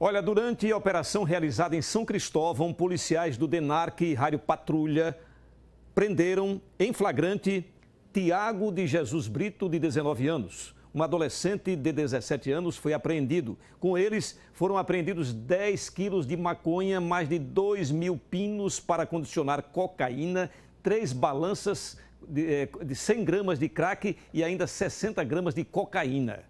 Olha, durante a operação realizada em São Cristóvão, policiais do DENARC e Rádio Patrulha prenderam em flagrante Tiago de Jesus Brito, de 19 anos. Um adolescente de 17 anos foi apreendido. Com eles foram apreendidos 10 quilos de maconha, mais de 2 mil pinos para condicionar cocaína, três balanças de, eh, de 100 gramas de crack e ainda 60 gramas de cocaína.